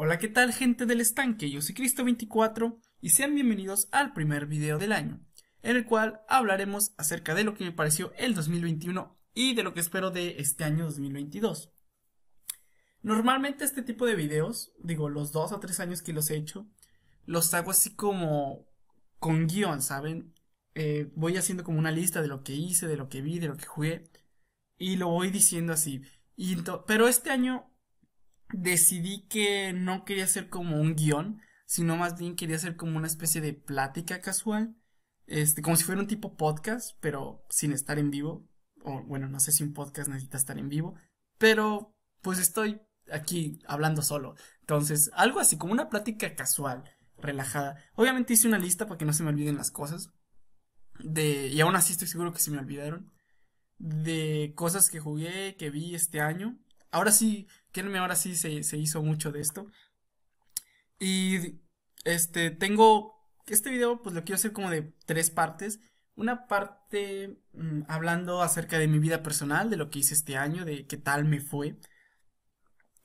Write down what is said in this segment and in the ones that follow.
Hola, ¿qué tal gente del estanque? Yo soy Cristo24 y sean bienvenidos al primer video del año, en el cual hablaremos acerca de lo que me pareció el 2021 y de lo que espero de este año 2022. Normalmente este tipo de videos, digo, los dos o tres años que los he hecho, los hago así como con guión, ¿saben? Eh, voy haciendo como una lista de lo que hice, de lo que vi, de lo que jugué, y lo voy diciendo así. pero este año decidí que no quería hacer como un guión, sino más bien quería hacer como una especie de plática casual, este, como si fuera un tipo podcast, pero sin estar en vivo, o bueno, no sé si un podcast necesita estar en vivo, pero pues estoy aquí hablando solo, entonces algo así como una plática casual, relajada. Obviamente hice una lista para que no se me olviden las cosas, de, y aún así estoy seguro que se me olvidaron, de cosas que jugué, que vi este año, ahora sí, créanme, ahora sí se, hizo mucho de esto. Y este, tengo este video, pues lo quiero hacer como de tres partes. Una parte mm, hablando acerca de mi vida personal, de lo que hice este año, de qué tal me fue.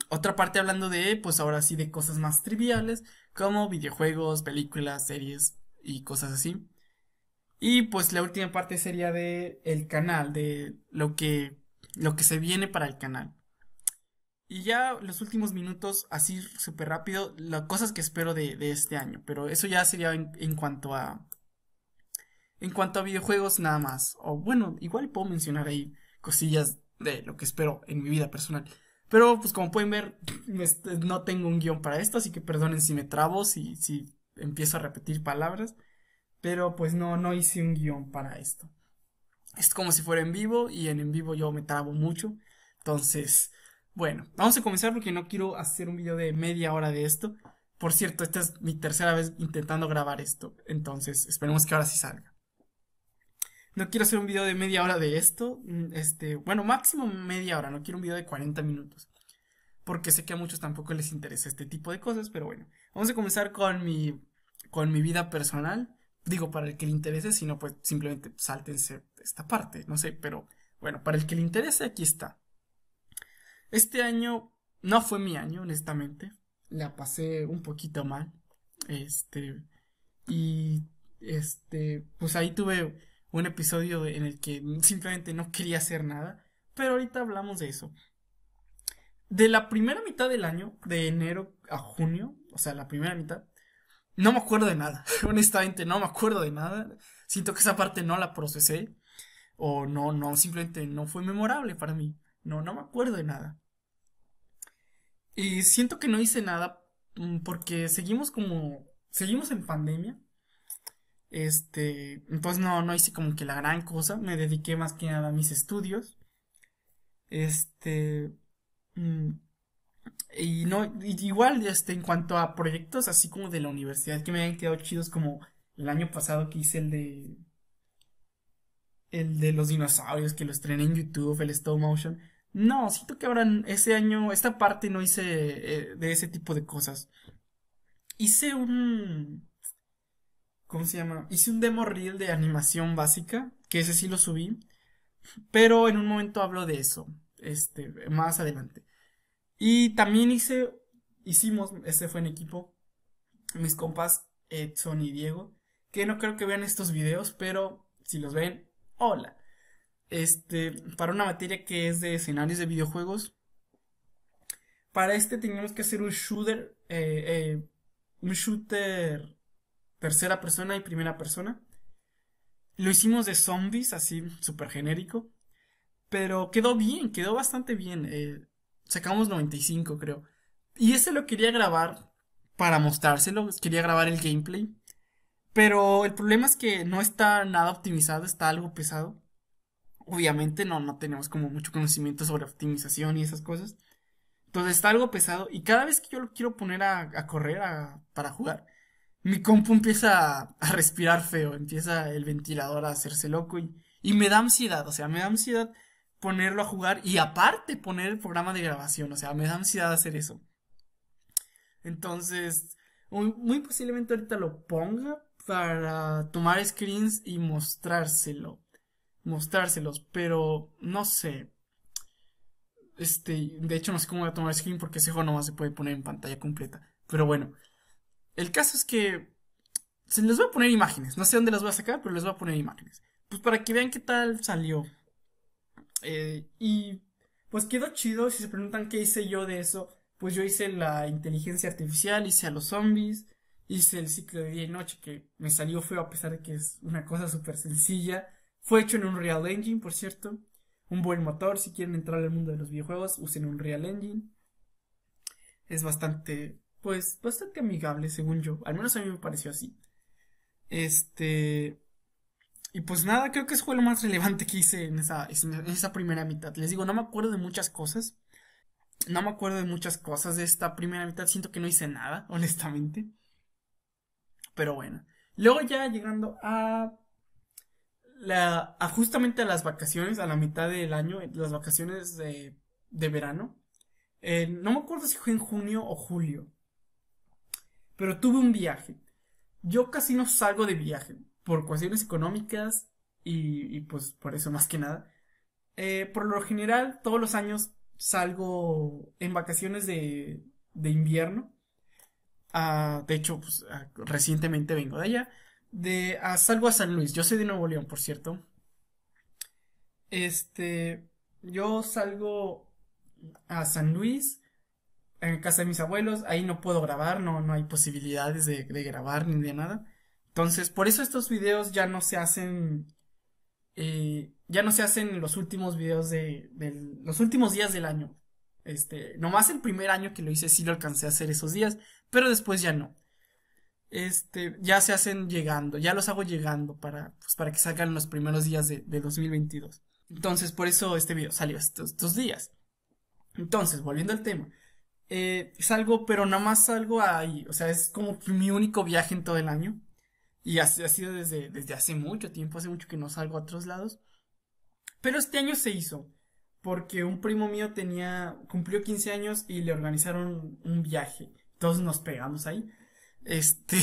Otra parte hablando de, pues ahora sí, de cosas más triviales, como videojuegos, películas, series y cosas así. Y pues la última parte sería de el canal, de lo que, lo que se viene para el canal. Y ya los últimos minutos, así súper rápido, las cosas que espero de, este año. Pero eso ya sería en, en, cuanto a. En cuanto a videojuegos, nada más. O bueno, igual puedo mencionar ahí cosillas de lo que espero en mi vida personal. Pero pues como pueden ver, no tengo un guión para esto, así que perdonen si me trabo, si, si empiezo a repetir palabras. Pero pues no, no hice un guión para esto. Es como si fuera en vivo y en en vivo yo me trabo mucho. Entonces, bueno, vamos a comenzar porque no quiero hacer un video de media hora de esto. Por cierto, esta es mi tercera vez intentando grabar esto, entonces esperemos que ahora sí salga. No quiero hacer un video de media hora de esto, mm, este, bueno, máximo media hora, no quiero un video de 40 minutos, porque sé que a muchos tampoco les interesa este tipo de cosas, pero bueno, vamos a comenzar con mi, con mi vida personal, digo, para el que le interese, si no, pues simplemente sáltense esta parte, no sé, pero bueno, para el que le interese, aquí está. Este año no fue mi año, honestamente. La pasé un poquito mal. Este. Y. Este. Pues ahí tuve un episodio en el que simplemente no quería hacer nada. Pero ahorita hablamos de eso. De la primera mitad del año, de enero a junio, o sea, la primera mitad, no me acuerdo de nada. Honestamente, no me acuerdo de nada. Siento que esa parte no la procesé. O no, no, simplemente no fue memorable para mí. No, no me acuerdo de nada. Y siento que no hice nada mm, porque seguimos como, seguimos en pandemia. Este, entonces pues no, no hice como que la gran cosa, me dediqué más que nada a mis estudios. Este, mm, y no, igual, este, en cuanto a proyectos así como de la universidad que me habían quedado chidos como el año pasado que hice el de el de los dinosaurios que lo estrené en YouTube, el stop motion. No, siento que ahora ese año, esta parte no hice eh, de ese tipo de cosas. Hice un... ¿Cómo se llama? Hice un demo reel de animación básica, que ese sí lo subí, pero en un momento hablo de eso, este, más adelante. Y también hice, hicimos, este fue en equipo, mis compas Edson y Diego, que no creo que vean estos videos, pero si los ven, hola este, para una materia que es de escenarios de videojuegos. Para este teníamos que hacer un shooter, eh, eh, un shooter tercera persona y primera persona. Lo hicimos de zombies, así súper genérico. Pero quedó bien, quedó bastante bien. Eh, sacamos 95, creo. Y ese lo quería grabar para mostrárselo, quería grabar el gameplay. Pero el problema es que no está nada optimizado, está algo pesado obviamente no, no tenemos como mucho conocimiento sobre optimización y esas cosas. Entonces está algo pesado y cada vez que yo lo quiero poner a, correr para jugar, mi compu empieza a, respirar feo, empieza el ventilador a hacerse loco y, y me da ansiedad, o sea, me da ansiedad ponerlo a jugar y aparte poner el programa de grabación, o sea, me da ansiedad hacer eso. Entonces, muy posiblemente ahorita lo ponga para tomar screens y mostrárselo mostrárselos, pero no sé. Este, de hecho no sé cómo voy a tomar screen porque ese juego no se puede poner en pantalla completa. Pero bueno, el caso es que se les voy a poner imágenes, no sé dónde las voy a sacar, pero les voy a poner imágenes. Pues para que vean qué tal salió. Eh, y pues quedó chido, si se preguntan qué hice yo de eso, pues yo hice la inteligencia artificial, hice a los zombies, hice el ciclo de día y noche que me salió feo a pesar de que es una cosa súper sencilla. Fue hecho en un Real Engine, por cierto. Un buen motor, si quieren entrar al mundo de los videojuegos, usen un Real Engine. Es bastante, pues, bastante amigable, según yo. Al menos a mí me pareció así. Este. Y pues nada, creo que es fue lo más relevante que hice en esa, en esa primera mitad. Les digo, no me acuerdo de muchas cosas. No me acuerdo de muchas cosas de esta primera mitad. Siento que no hice nada, honestamente. Pero bueno. Luego ya llegando a justamente a las vacaciones, a la mitad del año, las vacaciones de, verano, eh, no me acuerdo si fue en junio o julio, pero tuve un viaje. Yo casi no salgo de viaje por cuestiones económicas y, pues por eso más que nada. Eh, por lo general, todos los años salgo en vacaciones de, de invierno. Ah, de hecho, pues, ah, recientemente vengo de allá de salgo a San Luis. Yo soy de Nuevo León, por cierto. Este, yo salgo a San Luis en casa de mis abuelos, ahí no puedo grabar, no, no hay posibilidades de, grabar ni de nada. Entonces, por eso estos videos ya no se hacen, eh, ya no se hacen los últimos videos de, los últimos días del año. Este, nomás el primer año que lo hice sí lo alcancé a hacer esos días, pero después ya no este, ya se hacen llegando, ya los hago llegando para, pues, para que salgan los primeros días de, 2022. Entonces, por eso este video salió estos, días. Entonces, volviendo al tema, eh, salgo, pero nada más salgo ahí, o sea, es como mi único viaje en todo el año. Y ha, ha sido desde, desde hace mucho tiempo, hace mucho que no salgo a otros lados. Pero este año se hizo, porque un primo mío tenía, cumplió 15 años y le organizaron un viaje. Todos nos pegamos ahí. Este.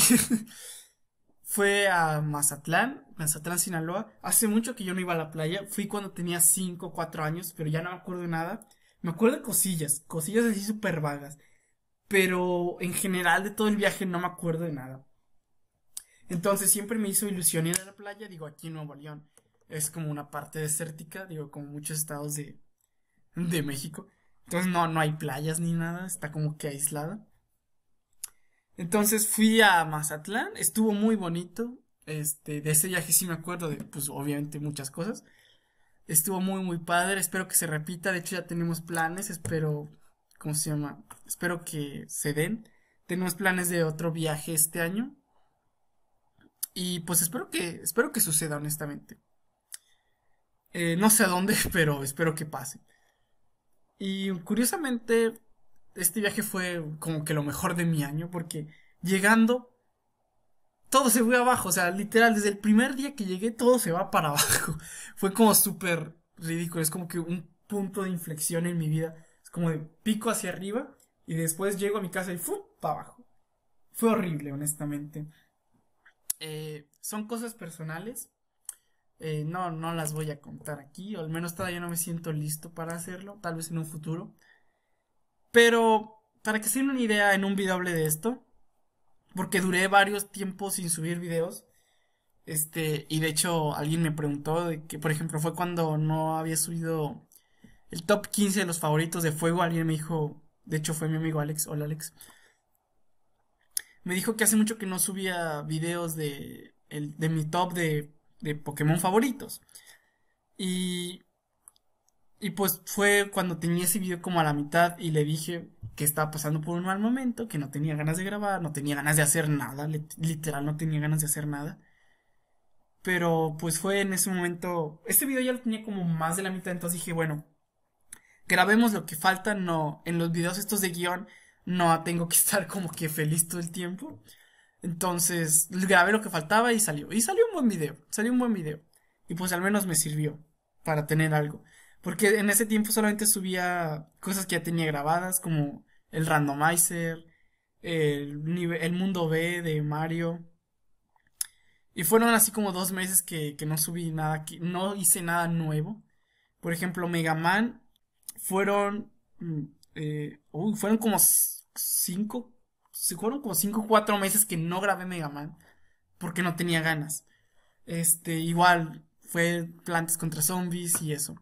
fue a Mazatlán, Mazatlán, Sinaloa. Hace mucho que yo no iba a la playa. Fui cuando tenía 5, 4 años, pero ya no me acuerdo de nada. Me acuerdo de cosillas, cosillas así súper vagas. Pero en general de todo el viaje no me acuerdo de nada. Entonces siempre me hizo ilusión ir a la playa, digo, aquí en Nuevo León. Es como una parte desértica, digo, como muchos estados de, de México. Entonces no, no hay playas ni nada, está como que aislada. Entonces fui a Mazatlán, estuvo muy bonito. Este, de ese viaje sí me acuerdo de, pues, obviamente muchas cosas. Estuvo muy, muy padre. Espero que se repita. De hecho, ya tenemos planes. Espero, ¿cómo se llama? Espero que se den. Tenemos planes de otro viaje este año. Y pues espero que, espero que suceda, honestamente. Eh, no sé a dónde, pero espero que pase. Y curiosamente, este viaje fue como que lo mejor de mi año porque llegando todo se fue abajo, o sea, literal, desde el primer día que llegué todo se va para abajo. Fue como súper ridículo, es como que un punto de inflexión en mi vida, es como de pico hacia arriba y después llego a mi casa y ¡fum! para abajo. Fue horrible, honestamente. Eh, son cosas personales. Eh, no, no las voy a contar aquí, o al menos todavía no me siento listo para hacerlo, tal vez en un futuro. Pero, para que se den una idea en un video hablé de esto, porque duré varios tiempos sin subir videos. Este, y de hecho alguien me preguntó de que, por ejemplo, fue cuando no había subido el top 15 de los favoritos de fuego. Alguien me dijo, de hecho fue mi amigo Alex, hola Alex. Me dijo que hace mucho que no subía videos de, el, de mi top de, de Pokémon favoritos. Y y pues fue cuando tenía ese video como a la mitad y le dije que estaba pasando por un mal momento, que no tenía ganas de grabar, no tenía ganas de hacer nada, literal no tenía ganas de hacer nada. Pero pues fue en ese momento, este video ya lo tenía como más de la mitad, entonces dije, bueno, grabemos lo que falta, no, en los videos estos de guión no tengo que estar como que feliz todo el tiempo. Entonces grabé lo que faltaba y salió. Y salió un buen video, salió un buen video. Y pues al menos me sirvió para tener algo. Porque en ese tiempo solamente subía cosas que ya tenía grabadas, como el randomizer, el, el mundo B de Mario. Y fueron así como dos meses que, no subí nada, que no hice nada nuevo. Por ejemplo, Mega Man fueron. Mm, eh, fueron como cinco. Fueron como cinco o cuatro meses que no grabé Mega Man. Porque no tenía ganas. Este, igual, fue Plantas contra Zombies y eso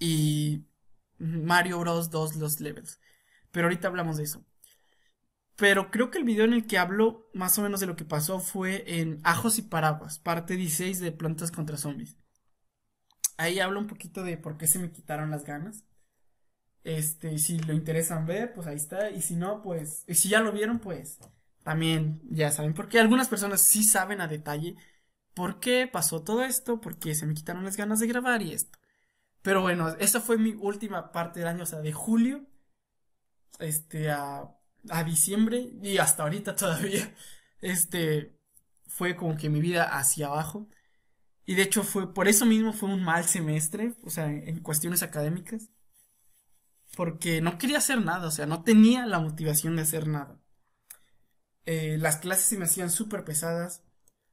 y Mario Bros 2 los levels. Pero ahorita hablamos de eso. Pero creo que el video en el que hablo más o menos de lo que pasó fue en Ajos y Paraguas, parte 16 de Plantas contra Zombies. Ahí hablo un poquito de por qué se me quitaron las ganas. Este, si lo interesan ver, pues ahí está. Y si no, pues. Y si ya lo vieron, pues. También ya saben. Porque algunas personas sí saben a detalle por qué pasó todo esto, por qué se me quitaron las ganas de grabar y esto. Pero bueno, esa fue mi última parte del año, o sea, de julio este a, diciembre y hasta ahorita todavía. Este fue como que mi vida hacia abajo. Y de hecho fue por eso mismo fue un mal semestre, o sea, en, cuestiones académicas. Porque no quería hacer nada, o sea, no tenía la motivación de hacer nada. Eh, las clases se me hacían súper pesadas.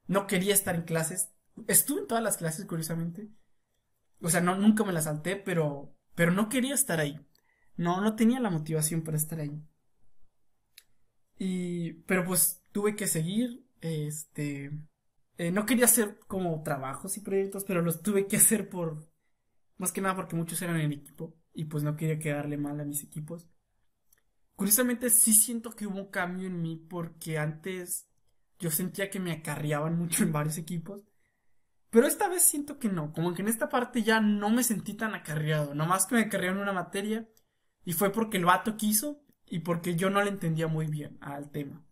No quería estar en clases. Estuve en todas las clases, curiosamente o sea, no, nunca me la salté, pero, pero no quería estar ahí. No, no tenía la motivación para estar ahí. Y, pero pues tuve que seguir, este, eh, no quería hacer como trabajos y proyectos, pero los tuve que hacer por, más que nada porque muchos eran en equipo y pues no quería quedarle mal a mis equipos. Curiosamente sí siento que hubo un cambio en mí porque antes yo sentía que me acarreaban mucho en varios equipos pero esta vez siento que no, como que en esta parte ya no me sentí tan acarreado, nomás que me acarrearon una materia y fue porque el vato quiso y porque yo no le entendía muy bien al tema.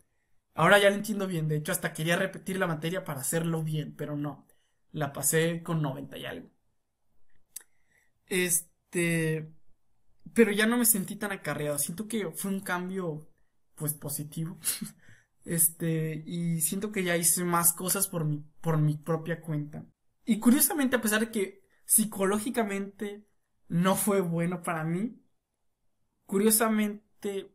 Ahora ya lo entiendo bien, de hecho hasta quería repetir la materia para hacerlo bien, pero no, la pasé con 90 y algo. Este, pero ya no me sentí tan acarreado, siento que fue un cambio pues positivo. Este, y siento que ya hice más cosas por mi, por mi propia cuenta. Y curiosamente, a pesar de que psicológicamente no fue bueno para mí, curiosamente,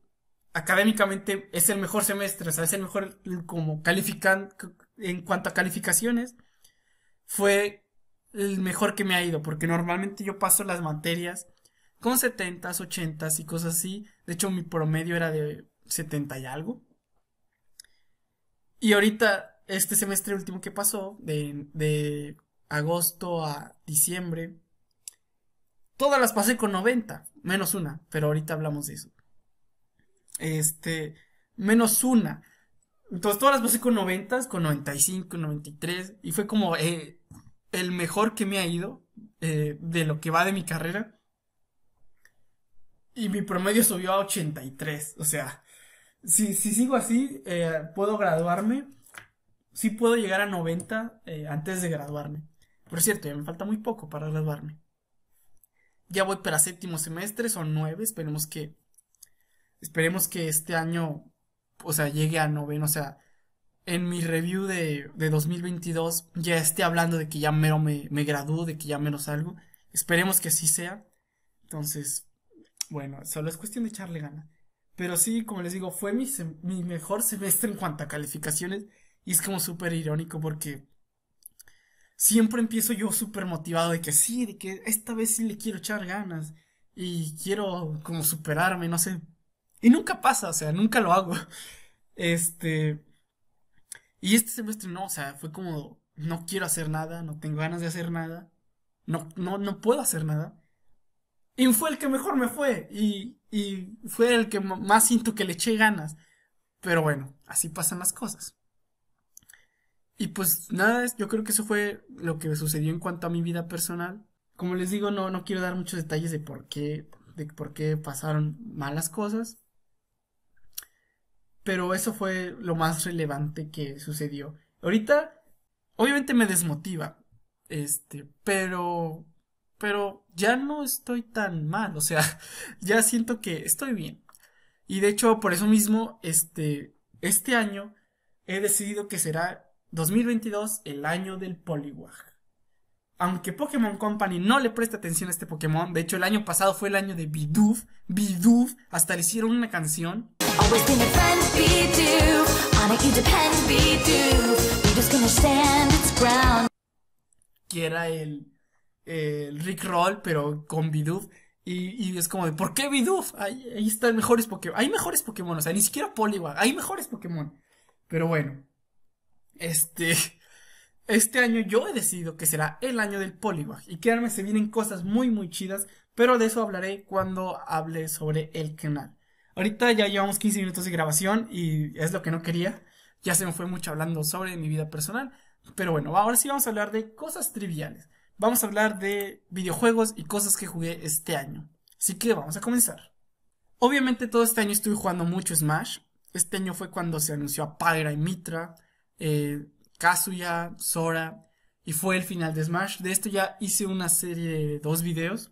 académicamente es el mejor semestre, o sea, es el mejor como califican, en cuanto a calificaciones, fue el mejor que me ha ido, porque normalmente yo paso las materias con 70, 80 y cosas así. De hecho, mi promedio era de 70 y algo. Y ahorita, este semestre último que pasó, de, agosto a diciembre, todas las pasé con 90, menos una, pero ahorita hablamos de eso. Este, menos una. Entonces todas las pasé con 90, con 95, 93, y fue como eh, el mejor que me ha ido eh, de lo que va de mi carrera. Y mi promedio subió a 83, o sea, si, si sigo así, eh, puedo graduarme. Sí puedo llegar a 90 eh, antes de graduarme. Por cierto, ya me falta muy poco para graduarme. Ya voy para séptimo semestre, son nueve, esperemos que. Esperemos que este año, o sea, llegue a noveno, o sea, en mi review de, 2022 ya esté hablando de que ya mero me, me gradúo, de que ya mero salgo. Esperemos que así sea. Entonces, bueno, solo es cuestión de echarle ganas. Pero sí, como les digo, fue mi, mejor semestre en cuanto a calificaciones. Y es como súper irónico porque siempre empiezo yo súper motivado de que sí, de que esta vez sí le quiero echar ganas. Y quiero como superarme, no sé. Y nunca pasa, o sea, nunca lo hago. Este. Y este semestre no, o sea, fue como no quiero hacer nada, no tengo ganas de hacer nada, no, no, no puedo hacer nada. Y fue el que mejor me fue. Y, y fue el que más siento que le eché ganas. Pero bueno, así pasan las cosas. Y pues nada, yo creo que eso fue lo que sucedió en cuanto a mi vida personal. Como les digo, no, no quiero dar muchos detalles de por qué, de por qué pasaron malas cosas. Pero eso fue lo más relevante que sucedió. Ahorita, obviamente me desmotiva. Este, pero pero ya no estoy tan mal, o sea, ya siento que estoy bien. Y de hecho, por eso mismo, este, este año he decidido que será 2022 el año del Poliwag. Aunque Pokémon Company no le presta atención a este Pokémon, de hecho el año pasado fue el año de Bidoof, Bidoof, hasta le hicieron una canción. Que era el eh, el Rick pero con Bidoof. Y, es como de, ¿por qué Bidoof? Ahí, están mejores Pokémon. Hay mejores Pokémon, o sea, ni siquiera Poliwag. Hay mejores Pokémon. Pero bueno. Este. Este año yo he decidido que será el año del Poliwag. Y créanme, se vienen cosas muy, muy chidas. Pero de eso hablaré cuando hable sobre el canal. Ahorita ya llevamos 15 minutos de grabación y es lo que no quería. Ya se me fue mucho hablando sobre mi vida personal. Pero bueno, ahora sí vamos a hablar de cosas triviales vamos a hablar de videojuegos y cosas que jugué este año. Así que vamos a comenzar. Obviamente todo este año estuve jugando mucho Smash. Este año fue cuando se anunció a Pagra y Mitra, eh, Kazuya, Sora, y fue el final de Smash. De esto ya hice una serie de dos videos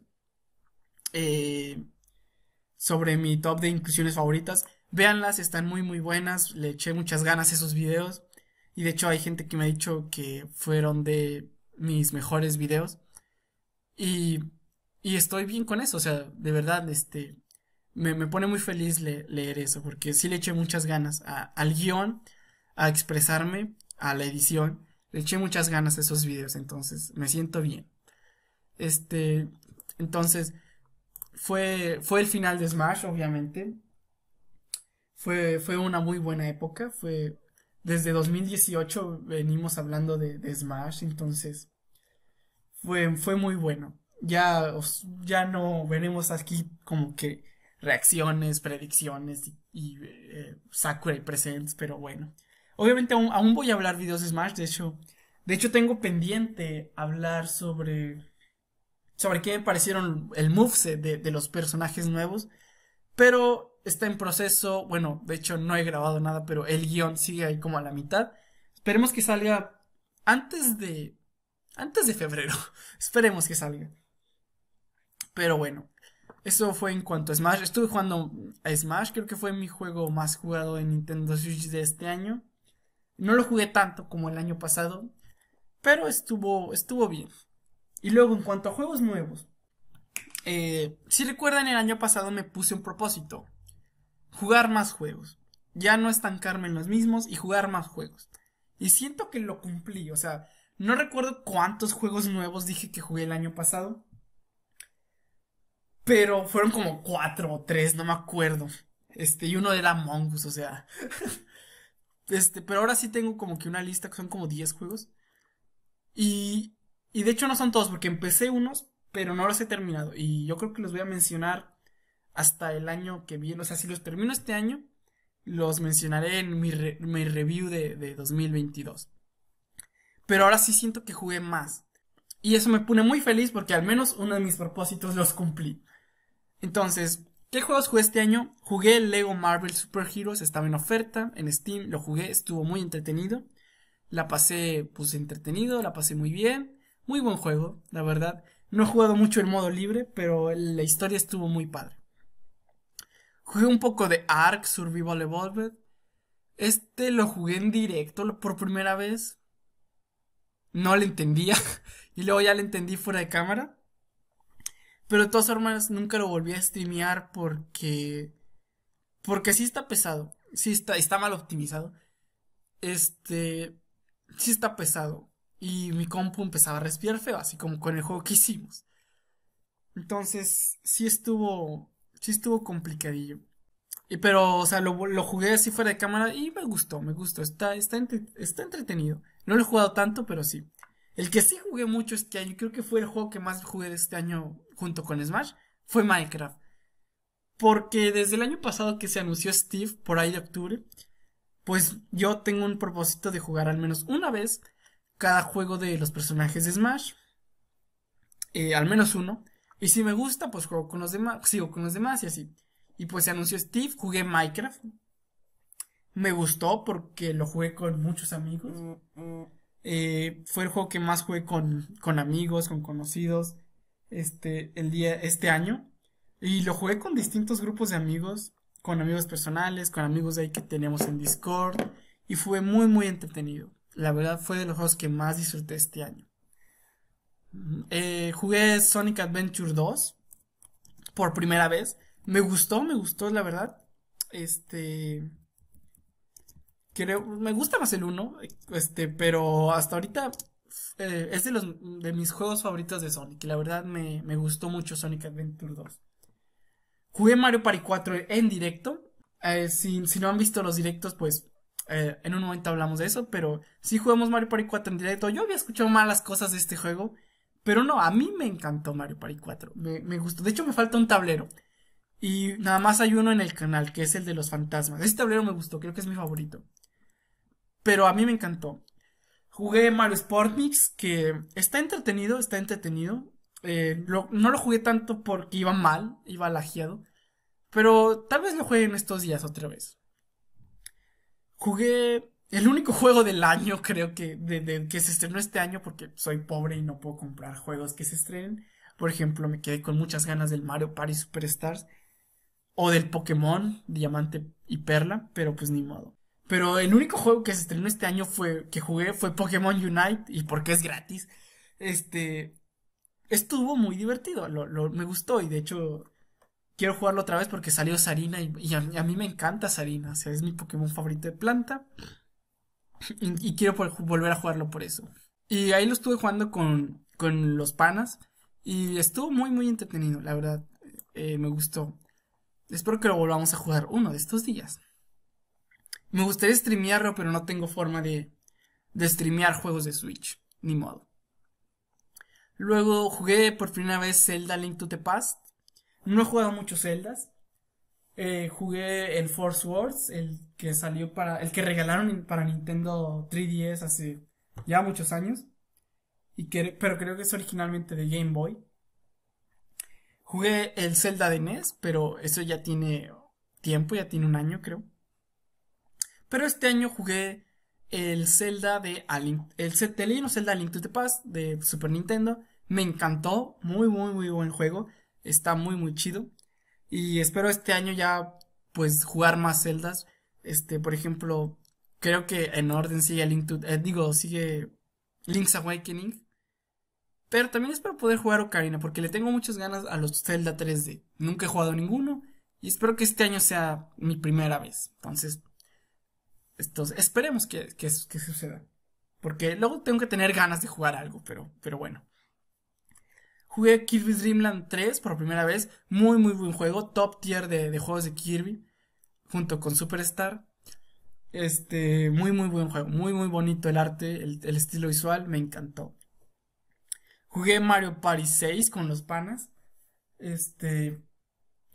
eh, sobre mi top de inclusiones favoritas. Véanlas, están muy muy buenas. Le eché muchas ganas a esos videos. Y de hecho hay gente que me ha dicho que fueron de mis mejores videos. Y, estoy bien con eso, o sea, de verdad, este, me, me pone muy feliz leer eso, porque sí le eché muchas ganas al guión, a expresarme, a la edición, le eché muchas ganas a esos videos, entonces me siento bien. Este, entonces, fue, fue el final de Smash, obviamente. Fue, fue una muy buena época, fue, desde 2018 venimos hablando de, Smash, entonces fue, fue, muy bueno. Ya, ya no veremos aquí como que reacciones, predicciones y, y eh, Presents, pero bueno. Obviamente aún, voy a hablar videos de Smash, de hecho, de hecho tengo pendiente hablar sobre sobre qué me parecieron el moveset de, de los personajes nuevos, pero está en proceso. Bueno, de hecho no he grabado nada, pero el guión sigue ahí como a la mitad. Esperemos que salga antes de. antes de febrero. Esperemos que salga. Pero bueno. Eso fue en cuanto a Smash. Estuve jugando a Smash. Creo que fue mi juego más jugado en Nintendo Switch de este año. No lo jugué tanto como el año pasado. Pero estuvo. estuvo bien. Y luego, en cuanto a juegos nuevos. Eh, si recuerdan, el año pasado me puse un propósito jugar más juegos. Ya no estancarme en los mismos y jugar más juegos. Y siento que lo cumplí, o sea, no recuerdo cuántos juegos nuevos dije que jugué el año pasado. Pero fueron como cuatro o tres, no me acuerdo. Este, y uno era Among o sea. este, pero ahora sí tengo como que una lista que son como 10 juegos. Y, y de hecho no son todos, porque empecé unos, pero no los he terminado. Y yo creo que los voy a mencionar hasta el año que viene. O sea, si los termino este año, los mencionaré en mi, review de, 2022. Pero ahora sí siento que jugué más. Y eso me pone muy feliz porque al menos uno de mis propósitos los cumplí. Entonces, ¿qué juegos jugué este año? Jugué Lego Marvel Super Heroes, estaba en oferta en Steam, lo jugué, estuvo muy entretenido. La pasé, pues, entretenido, la pasé muy bien. Muy buen juego, la verdad. No he jugado mucho el modo libre, pero la historia estuvo muy padre. Jugué un poco de Ark Survival Evolved. Este lo jugué en directo por primera vez. No le entendía. y luego ya le entendí fuera de cámara. Pero de todas formas nunca lo volví a streamear porque. Porque sí está pesado. Sí está, está mal optimizado. Este. Sí está pesado. Y mi compu empezaba a respirar feo, así como con el juego que hicimos. Entonces, sí estuvo sí estuvo complicadillo. Y pero, o sea, lo, jugué así fuera de cámara y me gustó, me gustó. Está, está, está entretenido. No lo he jugado tanto, pero sí. El que sí jugué mucho este año, creo que fue el juego que más jugué de este año junto con Smash, fue Minecraft. Porque desde el año pasado que se anunció Steve, por ahí de octubre, pues yo tengo un propósito de jugar al menos una vez cada juego de los personajes de Smash. Eh, al menos uno. Y si me gusta, pues juego con los demás, sigo con los demás y así. Y pues se anunció Steve, jugué Minecraft. Me gustó porque lo jugué con muchos amigos. Mm, mm. Eh, fue el juego que más jugué con, amigos, con conocidos. Este, el día, este año. Y lo jugué con distintos grupos de amigos. Con amigos personales, con amigos de ahí que tenemos en Discord. Y fue muy, muy entretenido. La verdad fue de los juegos que más disfruté este año. Eh, jugué Sonic Adventure 2 por primera vez. Me gustó, me gustó, la verdad. Este. Creo, me gusta más el 1, este, pero hasta ahorita eh, es de, los, de mis juegos favoritos de Sonic. La verdad me, me gustó mucho Sonic Adventure 2. Jugué Mario Party 4 en directo. Eh, si, si, no han visto los directos, pues eh, en un momento hablamos de eso. Pero si jugamos Mario Party 4 en directo. Yo había escuchado malas cosas de este juego. Pero no, a mí me encantó Mario Party 4. Me, gustó. De hecho, me falta un tablero. Y nada más hay uno en el canal, que es el de los fantasmas. Este tablero me gustó, creo que es mi favorito. Pero a mí me encantó. Jugué Mario Sport Mix, que está entretenido, está entretenido. Eh, no lo jugué tanto porque iba mal, iba lajeado. Pero tal vez lo juegue en estos días otra vez. Jugué el único juego del año, creo que, de, que se estrenó este año, porque soy pobre y no puedo comprar juegos que se estrenen. Por ejemplo, me quedé con muchas ganas del Mario Party Superstars o del Pokémon Diamante y Perla, pero pues ni modo. Pero el único juego que se estrenó este año fue que jugué fue Pokémon Unite y porque es gratis. Este estuvo muy divertido, lo, me gustó y de hecho quiero jugarlo otra vez porque salió Sarina y, a, a, mí me encanta Sarina, o sea, es mi Pokémon favorito de planta. Y, quiero volver a jugarlo por eso. Y ahí lo estuve jugando con, los panas. Y estuvo muy, muy entretenido, la verdad. Eh, me gustó. Espero que lo volvamos a jugar uno de estos días. Me gustaría streamearlo, pero no tengo forma de, streamear juegos de Switch. Ni modo. Luego jugué por primera vez Zelda Link to the Past. No he jugado mucho Zeldas. Eh, jugué el Force Wars, el que salió para, el que regalaron para Nintendo 3DS hace ya muchos años, y pero creo que es originalmente de Game Boy. Jugué el Zelda de NES, pero eso ya tiene tiempo, ya tiene un año creo. Pero este año jugué el Zelda de Alin el Zelda Zelda Link to the Past de Super Nintendo. Me encantó, muy muy muy buen juego, está muy muy chido. Y espero este año ya, pues, jugar más celdas. Este, por ejemplo, creo que en orden sigue Link to, eh, digo, sigue Link's Awakening. Pero también espero poder jugar Ocarina, porque le tengo muchas ganas a los Zelda 3D. Nunca he jugado ninguno. Y espero que este año sea mi primera vez. Entonces, esperemos que, que suceda. Porque luego tengo que tener ganas de jugar algo, pero, pero bueno. Jugué Kirby's Dream Land 3 por primera vez. Muy, muy buen juego. Top tier de, juegos de Kirby. Junto con Superstar. Este, muy, muy buen juego. Muy, muy bonito el arte, el, estilo visual. Me encantó. Jugué Mario Party 6 con los panas. Este,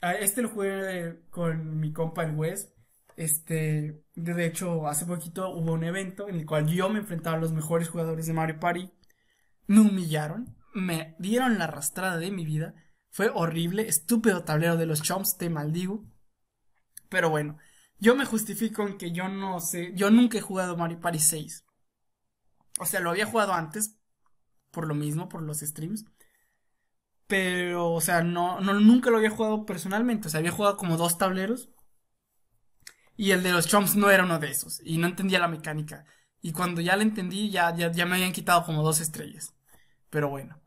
este lo jugué eh, con mi compa el Wes. Este, de hecho, hace poquito hubo un evento en el cual yo me enfrentaba a los mejores jugadores de Mario Party. Me humillaron me dieron la arrastrada de mi vida. Fue horrible, estúpido tablero de los chomps, te maldigo. Pero bueno, yo me justifico en que yo no sé, yo nunca he jugado Mario Party 6. O sea, lo había jugado antes, por lo mismo, por los streams. Pero, o sea, no, nunca lo había jugado personalmente. O sea, había jugado como dos tableros. Y el de los chomps no era uno de esos. Y no entendía la mecánica. Y cuando ya la entendí, ya, ya me habían quitado como dos estrellas. Pero bueno.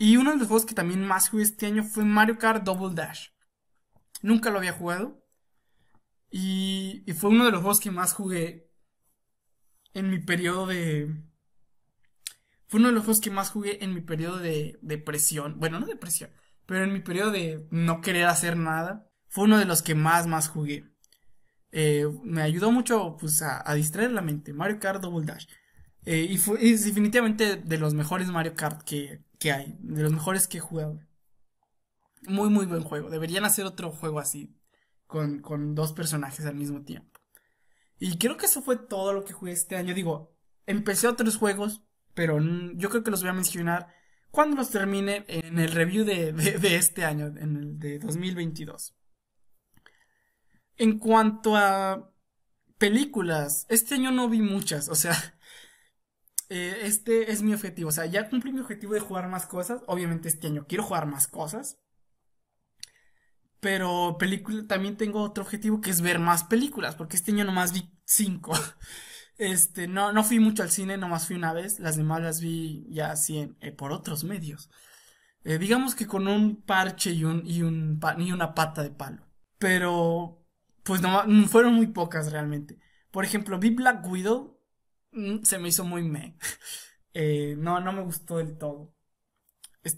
Y uno de los juegos que también más jugué este año fue Mario Kart Double Dash. Nunca lo había jugado. Y, fue uno de los juegos que más jugué en mi periodo de... Fue uno de los juegos que más jugué en mi periodo de depresión. Bueno, no depresión, pero en mi periodo de no querer hacer nada. Fue uno de los que más, más jugué. Eh, me ayudó mucho pues, a distraer la mente. Mario Kart Double Dash. Eh, y es definitivamente de los mejores Mario Kart que, hay, de los mejores que he jugado. Muy, muy buen juego. Deberían hacer otro juego así, con, dos personajes al mismo tiempo. Y creo que eso fue todo lo que jugué este año. Digo, empecé otros juegos, pero yo creo que los voy a mencionar cuando los termine en el review de este año, en el de 2022. En cuanto a películas, este año no vi muchas, o sea, eh, este es mi objetivo. O sea, ya cumplí mi objetivo de jugar más cosas. Obviamente este año quiero jugar más cosas. Pero también tengo otro objetivo que es ver más películas, porque este año nomás vi cinco. Este, no, no fui mucho al cine, nomás fui una vez. Las demás las vi ya así eh, por otros medios. Eh, digamos que con un parche y, un, y, un, una pata de palo. Pero, pues no, fueron muy pocas realmente. Por ejemplo, vi Black Widow Mm, se me hizo muy me. Eh, no, no me gustó del todo.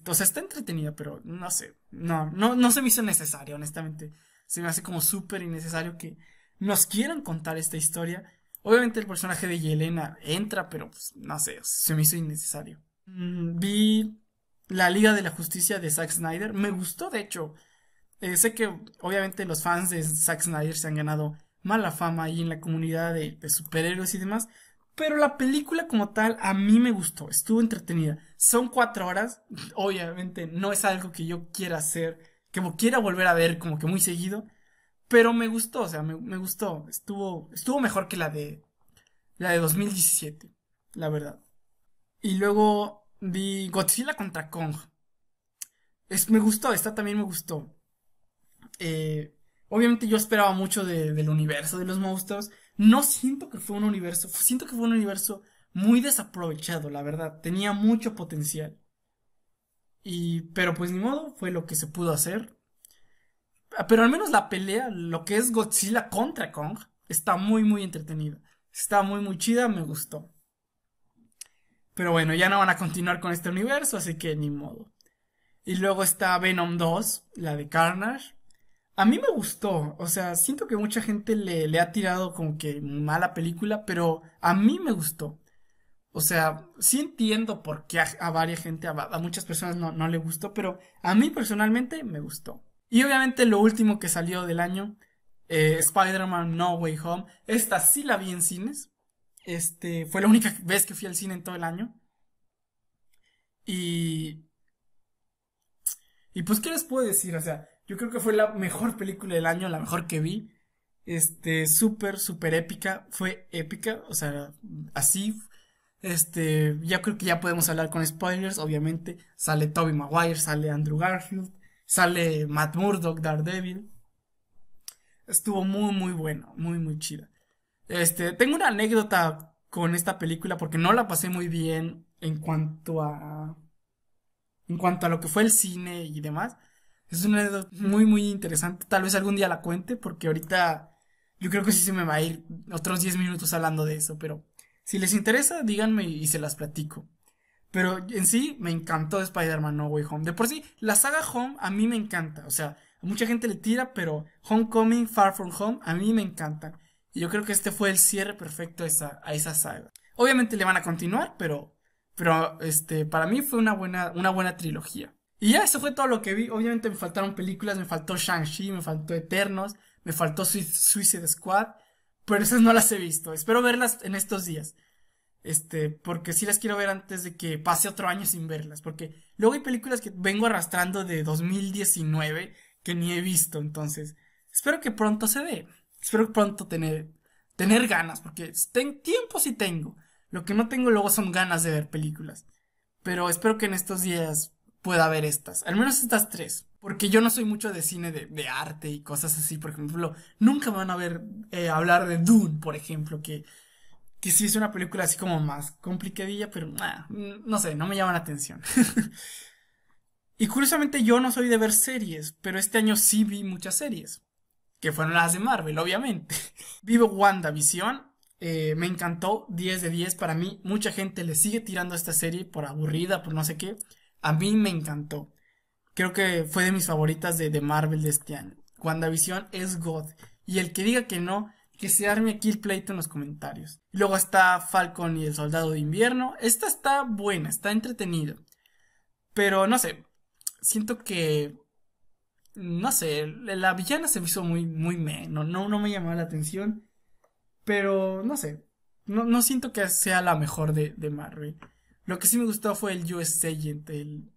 O sea, está entretenida, pero no sé. No, no, no se me hizo necesario, honestamente. Se me hace como súper innecesario que nos quieran contar esta historia. Obviamente el personaje de Yelena entra, pero pues, no sé, se me hizo innecesario. Mm, vi la Liga de la Justicia de Zack Snyder. Me gustó, de hecho. Eh, sé que obviamente los fans de Zack Snyder se han ganado mala fama ahí en la comunidad de superhéroes y demás. Pero la película como tal a mí me gustó, estuvo entretenida. Son cuatro horas, obviamente no es algo que yo quiera hacer, que quiera volver a ver como que muy seguido, pero me gustó, o sea, me, gustó, estuvo, estuvo mejor que la de, la de 2017, la verdad. Y luego vi Godzilla contra Kong. Es, me gustó, esta también me gustó. Eh, obviamente yo esperaba mucho del universo de los monstruos no siento que fue un universo, siento que fue un universo muy desaprovechado, la verdad, tenía mucho potencial. Y, pero pues ni modo, fue lo que se pudo hacer. Ah, pero al menos la pelea, lo que es Godzilla contra Kong, está muy, muy entretenida. Está muy, muy chida, me gustó. Pero bueno, ya no van a continuar con este universo, así que ni modo. Y luego está Venom 2, la de Carnage. A mí me gustó, o sea, siento que mucha gente le, ha tirado como que mala película, pero a mí me gustó. O sea, sí entiendo por qué a, varia varias gente, a, muchas personas no, le gustó, pero a mí personalmente me gustó. Y obviamente lo último que salió del año, eh, Spider-Man No Way Home, esta sí la vi en cines. Este, fue la única vez que fui al cine en todo el año. Y... Y pues, ¿qué les puedo decir? O sea, yo creo que fue la mejor película del año, la mejor que vi. Este, súper, súper épica. Fue épica, o sea, así. Este, ya creo que ya podemos hablar con spoilers, obviamente. Sale Toby Maguire, sale Andrew Garfield, sale Matt Murdock, Daredevil. Estuvo muy, muy bueno, muy, muy chida. Este, tengo una anécdota con esta película porque no la pasé muy bien en cuanto a en cuanto a lo que fue el cine y demás. Es una anécdota muy, muy interesante. Tal vez algún día la cuente, porque ahorita yo creo que sí se me va a ir otros 10 minutos hablando de eso, pero si les interesa, díganme y se las platico. Pero en sí, me encantó Spider-Man No Way Home. De por sí, la saga Home a mí me encanta. O sea, mucha gente le tira, pero Homecoming, Far From Home, a mí me encanta. Y yo creo que este fue el cierre perfecto a esa, a esa saga. Obviamente le van a continuar, pero, pero este, para mí fue una buena, una buena trilogía. Y ya eso fue todo lo que vi. Obviamente me faltaron películas, me faltó Shang-Chi, me faltó Eternos, me faltó Suicide Squad, pero esas no las he visto. Espero verlas en estos días. Este, porque sí las quiero ver antes de que pase otro año sin verlas. Porque luego hay películas que vengo arrastrando de 2019 que ni he visto. Entonces, espero que pronto se dé. Espero pronto tener, tener ganas. Porque tiempo sí tengo. Lo que no tengo luego son ganas de ver películas. Pero espero que en estos días pueda haber estas, al menos estas tres. Porque yo no soy mucho de cine de, arte y cosas así, por ejemplo, nunca van a ver eh, hablar de Dune, por ejemplo, que, que sí es una película así como más complicadilla, pero ah, no sé, no me llama la atención. y curiosamente yo no soy de ver series, pero este año sí vi muchas series, que fueron las de Marvel, obviamente. Vivo wanda eh, me encantó, 10 de 10 para mí. Mucha gente le sigue tirando a esta serie por aburrida, por no sé qué. A mí me encantó. Creo que fue de mis favoritas de, de Marvel de este año. WandaVision es God. Y el que diga que no, que se arme aquí el pleito en los comentarios. Luego está Falcon y el Soldado de Invierno. Esta está buena, está entretenida. Pero no sé, siento que... No sé, la villana se me hizo muy, muy no, me llamaba la atención. Pero no sé, no, siento que sea la mejor de, de Marvel. Lo que sí me gustó fue el US Agent, el,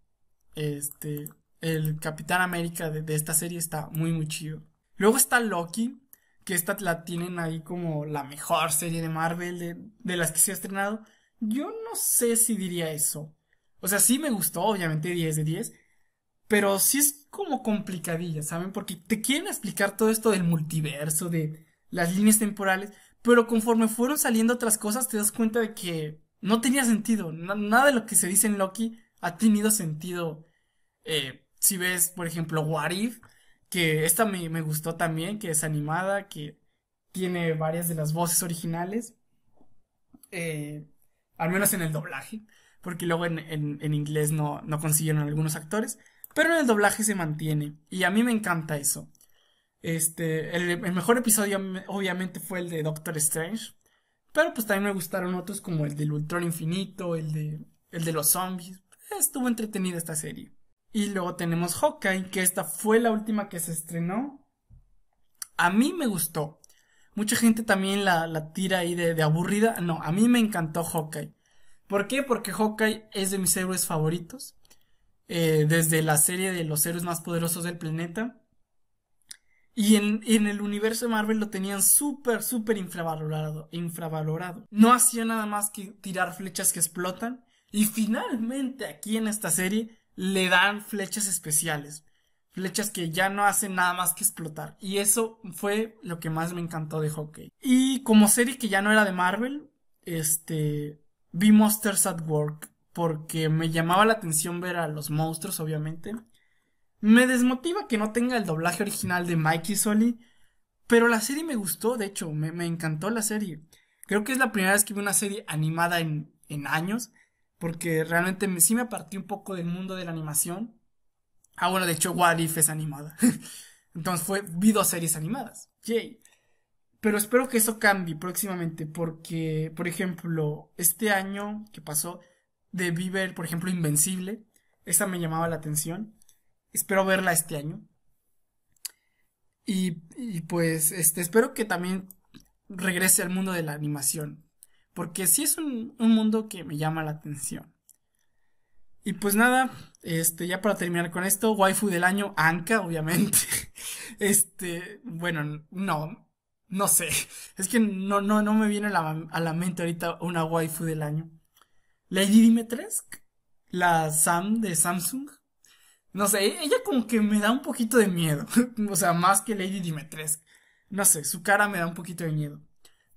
este, el Capitán América de, esta serie está muy, muy chido. Luego está Loki, que esta la tienen ahí como la mejor serie de Marvel de, de, las que se ha estrenado. Yo no sé si diría eso. O sea, sí me gustó, obviamente 10 de 10, pero sí es como complicadilla, ¿saben? Porque te quieren explicar todo esto del multiverso, de las líneas temporales, pero conforme fueron saliendo otras cosas te das cuenta de que no tenía sentido. nada de lo que se dice en Loki ha tenido sentido. Eh, si ves, por ejemplo, Warif que esta me, gustó también, que es animada, que tiene varias de las voces originales. Eh, al menos en el doblaje, porque luego en, inglés no, consiguieron algunos actores. Pero en el doblaje se mantiene. Y a mí me encanta eso. Este, el, mejor episodio obviamente fue el de Doctor Strange. Pero pues también me gustaron otros como el del Ultron Infinito, el de, el de los zombies. Estuvo entretenida esta serie. Y luego tenemos Hawkeye, que esta fue la última que se estrenó. A mí me gustó. Mucha gente también la, la tira ahí de, de, aburrida. No, a mí me encantó Hawkeye. ¿Por qué? Porque Hawkeye es de mis héroes favoritos. Eh, desde la serie de los héroes más poderosos del planeta y en, el universo de Marvel lo tenían súper, súper infravalorado, infravalorado. No hacía nada más que tirar flechas que explotan. Y finalmente aquí en esta serie le dan flechas especiales. Flechas que ya no hacen nada más que explotar. Y eso fue lo que más me encantó de Hockey. Y como serie que ya no era de Marvel, este, vi Monsters at Work. Porque me llamaba la atención ver a los monstruos, obviamente. Me desmotiva que no tenga el doblaje original de Mikey Soli, pero la serie me gustó, de hecho, me, encantó la serie. Creo que es la primera vez que vi una serie animada en, en años, porque realmente me, sí me aparté un poco del mundo de la animación. Ah, bueno, de hecho, What If es animada. Entonces fue, vi dos series animadas. Yay. Pero espero que eso cambie próximamente, porque, por ejemplo, este año que pasó, de Viver, por ejemplo, Invencible, esa me llamaba la atención. Espero verla este año. Y, pues este, espero que también regrese al mundo de la animación. Porque sí es un, mundo que me llama la atención. Y pues nada, este, ya para terminar con esto, waifu del año, Anka, obviamente. Este, bueno, no, no sé. Es que no, no, no me viene a la, la mente ahorita una waifu del año. Lady Dimitrescu, la Sam de Samsung, no sé, e-, ella como que me da un poquito de miedo. o sea, más que Lady Dimitrescu. No sé, su cara me da un poquito de miedo.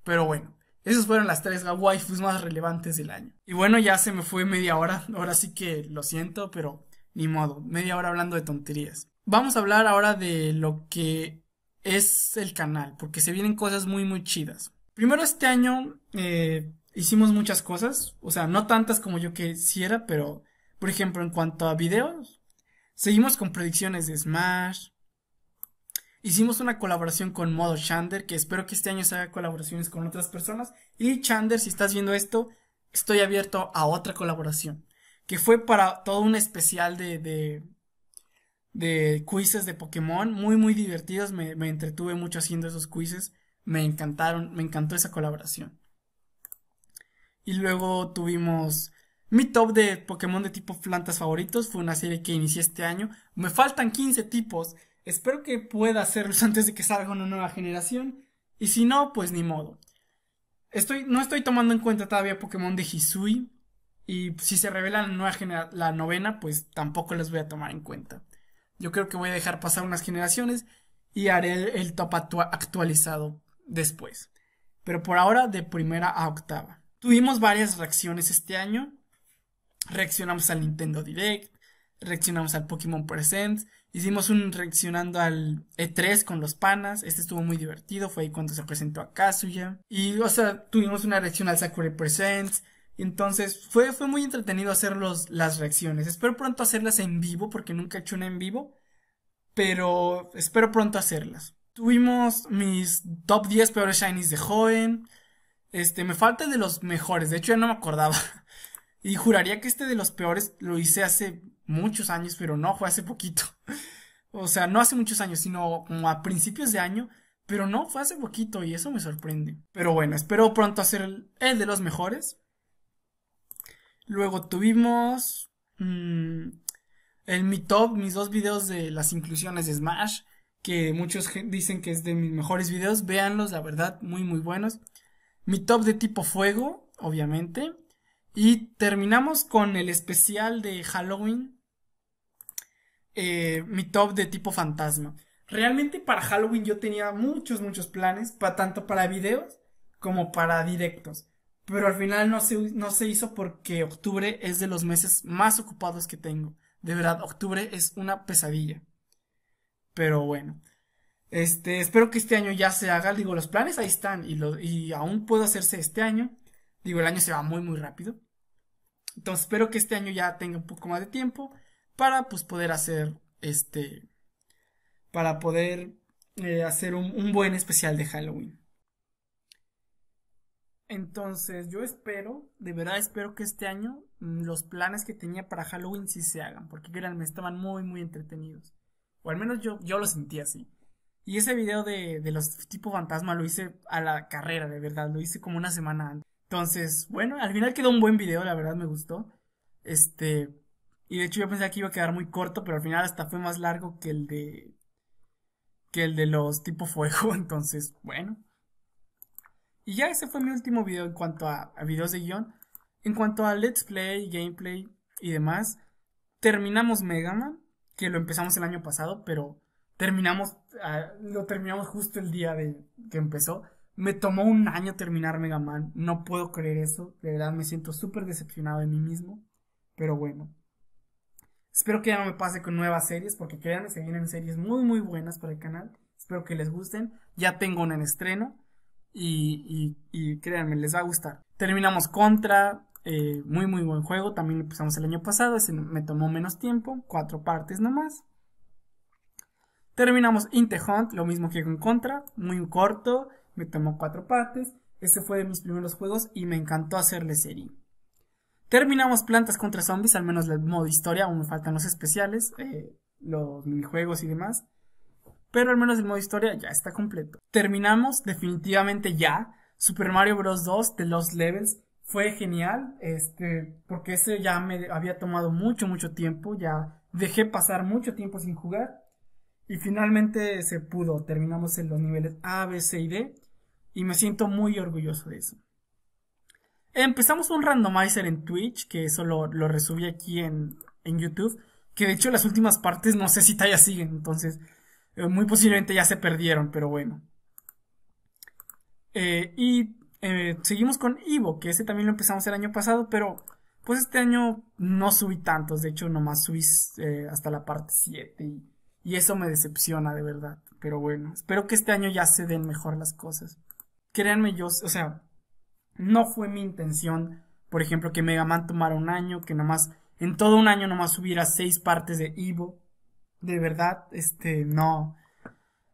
Pero bueno, esas fueron las tres waifus más relevantes del año. Y bueno, ya se me fue media hora. Ahora sí que lo siento, pero ni modo. Media hora hablando de tonterías. Vamos a hablar ahora de lo que es el canal, porque se vienen cosas muy, muy chidas. Primero este año eh, hicimos muchas cosas, o sea, no tantas como yo quisiera, pero por ejemplo en cuanto a videos, Seguimos con predicciones de Smash. Hicimos una colaboración con Modo Chander, que espero que este año se haga colaboraciones con otras personas. Y Chander, si estás viendo esto, estoy abierto a otra colaboración. Que fue para todo un especial de, de, de de Pokémon. Muy, muy divertidos. Me, entretuve mucho haciendo esos quizzes. Me encantaron, me encantó esa colaboración. Y luego tuvimos mi top de Pokémon de tipo plantas favoritos fue una serie que inicié este año. Me faltan 15 tipos. Espero que pueda hacerlos antes de que salga una nueva generación. Y si no, pues ni modo. Estoy, no estoy tomando en cuenta todavía Pokémon de Hisui. Y si se revela la, la novena, pues tampoco las voy a tomar en cuenta. Yo creo que voy a dejar pasar unas generaciones y haré el top actualizado después. Pero por ahora, de primera a octava. Tuvimos varias reacciones este año reaccionamos al Nintendo Direct, reaccionamos al Pokémon Presents, hicimos un reaccionando al E3 con los panas, este estuvo muy divertido, fue ahí cuando se presentó a Kazuya, y o sea, tuvimos una reacción al Sakura Presents, entonces fue, fue muy entretenido hacer las reacciones, espero pronto hacerlas en vivo porque nunca he hecho una en vivo, pero espero pronto hacerlas. Tuvimos mis top 10 peores shinies de joven. Este, me falta de los mejores. De hecho, ya no me acordaba. Y juraría que este de los peores lo hice hace muchos años, pero no, fue hace poquito. O sea, no hace muchos años, sino a principios de año. Pero no, fue hace poquito y eso me sorprende. Pero bueno, espero pronto hacer el, de los mejores. Luego tuvimos mm, el Mi Top, mis dos videos de las inclusiones de Smash, que muchos dicen que es de mis mejores videos. Véanlos, la verdad, muy muy buenos. Mi Top de tipo fuego, obviamente. Y terminamos con el especial de Halloween. Eh, mi top de tipo fantasma. Realmente para Halloween yo tenía muchos, muchos planes, tanto para videos como para directos. Pero al final no se, no se hizo porque octubre es de los meses más ocupados que tengo. De verdad, octubre es una pesadilla. Pero bueno. Este, espero que este año ya se haga. Digo, los planes ahí están y, y aún puedo hacerse este año. Digo, el año se va muy, muy rápido. Entonces espero que este año ya tenga un poco más de tiempo para pues poder hacer este, para poder eh, hacer un, buen especial de Halloween. Entonces yo espero, de verdad espero que este año mm, los planes que tenía para Halloween sí se hagan, porque me estaban muy, muy entretenidos. O al menos yo, yo lo sentí así. Y ese video de, de los tipo fantasma lo hice a la carrera, de verdad, lo hice como una semana antes. Entonces, bueno, al final quedó un buen video, la verdad me gustó. Este, y de hecho yo pensé que iba a quedar muy corto, pero al final hasta fue más largo que el de que el de los tipo fuego, entonces, bueno. Y ya ese fue mi último video en cuanto a, videos de guión. En cuanto a let's play, gameplay y demás, terminamos Mega Man, que lo empezamos el año pasado, pero terminamos ah, lo terminamos justo el día de que empezó. Me tomó un año terminar Mega Man. No puedo creer eso. De verdad me siento súper decepcionado de mí mismo. Pero bueno. Espero que ya no me pase con nuevas series. Porque créanme, se vienen series muy muy buenas para el canal. Espero que les gusten. Ya tengo una en estreno. Y, y, y créanme, les va a gustar. Terminamos contra. Eh, muy muy buen juego. También lo empezamos el año pasado. Ese me tomó menos tiempo. Cuatro partes nomás. Terminamos Inte Lo mismo que con contra. Muy corto me tomó cuatro partes. Este fue de mis primeros juegos y me encantó hacerle serie. Terminamos Plantas contra Zombies, al menos el modo historia, aún faltan los especiales, eh, los minijuegos y demás. Pero al menos el modo historia ya está completo. Terminamos definitivamente ya Super Mario Bros. 2 de los Levels. Fue genial, este, porque ese ya me había tomado mucho, mucho tiempo, ya dejé pasar mucho tiempo sin jugar. Y finalmente se pudo, terminamos en los niveles A, B, C y D. Y me siento muy orgulloso de eso. Empezamos un randomizer en Twitch, que eso lo, resubí aquí en, YouTube. Que de hecho las últimas partes no sé si ya siguen, entonces eh, muy posiblemente ya se perdieron, pero bueno. Eh, y eh, seguimos con Ivo, que ese también lo empezamos el año pasado, pero pues este año no subí tantos, de hecho nomás subí hasta la parte 7 y, y, eso me decepciona de verdad, pero bueno, espero que este año ya se den mejor las cosas créanme, yo, o sea, no fue mi intención, por ejemplo, que Mega Man tomara un año, que nomás, en todo un año nomás hubiera seis partes de Evo. De verdad, este, no,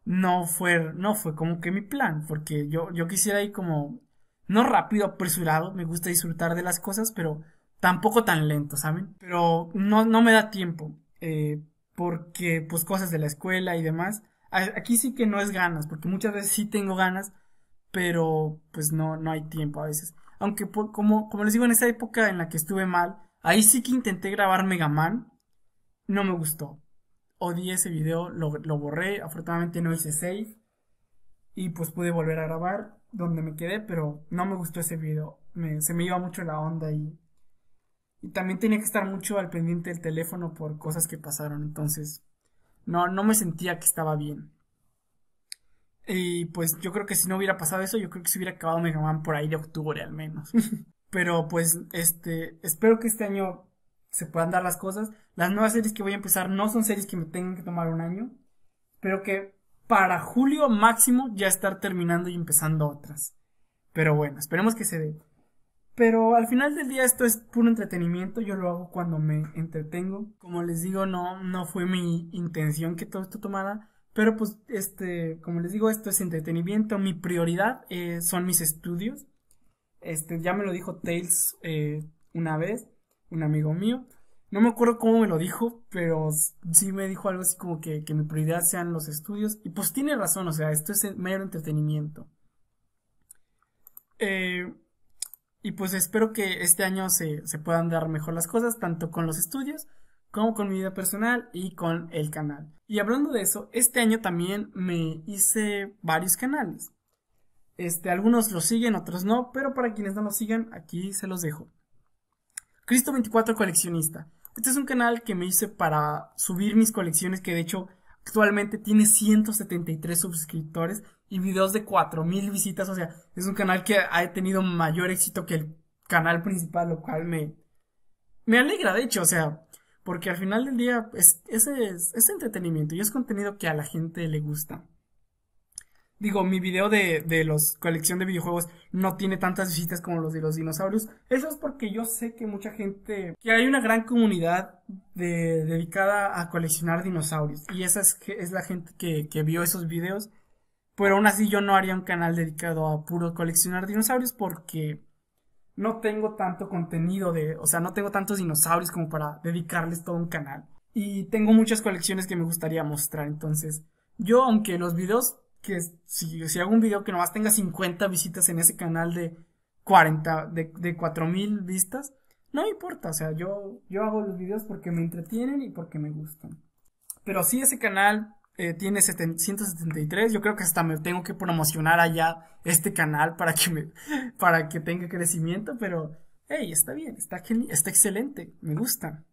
no fue, no fue como que mi plan, porque yo, yo quisiera ir como, no rápido, apresurado, me gusta disfrutar de las cosas, pero tampoco tan lento, ¿saben? Pero no, no me da tiempo, eh, porque pues cosas de la escuela y demás. Aquí sí que no es ganas, porque muchas veces sí tengo ganas, pero pues no, no hay tiempo a veces. Aunque como, como les digo, en esa época en la que estuve mal, ahí sí que intenté grabar Mega Man, no me gustó. Odié ese video, lo, lo borré, afortunadamente no hice save y pues pude volver a grabar donde me quedé, pero no me gustó ese video, se me iba mucho la onda y, y también tenía que estar mucho al pendiente del teléfono por cosas que pasaron, entonces no, no me sentía que estaba bien. Y pues yo creo que si no hubiera pasado eso, yo creo que se hubiera acabado Mega Man por ahí de octubre al menos. Pero pues, este, espero que este año se puedan dar las cosas. Las nuevas series que voy a empezar no son series que me tengan que tomar un año. Pero que para julio máximo ya estar terminando y empezando otras. Pero bueno, esperemos que se dé. Pero al final del día esto es puro entretenimiento, yo lo hago cuando me entretengo. Como les digo, no, no fue mi intención que todo esto tomara pero pues, este, como les digo, esto es entretenimiento. Mi prioridad eh, son mis estudios. Este, ya me lo dijo Tails eh, una vez, un amigo mío. No me acuerdo cómo me lo dijo, pero sí me dijo algo así como que, mi prioridad sean los estudios. Y pues tiene razón, o sea, esto es mero entretenimiento. Eh, y pues espero que este año se puedan dar mejor las cosas, tanto con los estudios como con mi vida personal y con el canal. Y hablando de eso, este año también me hice varios canales. Este, algunos los siguen, otros no, pero para quienes no los sigan, aquí se los dejo. Cristo 24 Coleccionista. Este es un canal que me hice para subir mis colecciones, que de hecho actualmente tiene 173 suscriptores y videos de 4000 visitas. O sea, es un canal que ha tenido mayor éxito que el canal principal, lo cual me, me alegra, de hecho. O sea, porque al final del día es, ese es, entretenimiento y es contenido que a la gente le gusta. Digo, mi video de, de los colección de videojuegos no tiene tantas visitas como los de los dinosaurios. Eso es porque yo sé que mucha gente, que hay una gran comunidad de, dedicada a coleccionar dinosaurios. Y esa es, es la gente que, que vio esos videos. Pero aún así yo no haría un canal dedicado a puro coleccionar dinosaurios porque no tengo tanto contenido de, o sea, no tengo tantos dinosaurios como para dedicarles todo un canal. Y tengo muchas colecciones que me gustaría mostrar, entonces yo, aunque los videos, que si, hago un video que nomás tenga 50 visitas en ese canal de 40, de, de 4000 vistas, no me importa, o sea, yo, yo hago los videos porque me entretienen y porque me gustan. Pero sí ese canal eh, tiene 173 Yo creo que hasta me tengo que promocionar allá este canal para que, me, para que tenga crecimiento, pero hey, está bien, está, está excelente, me gusta.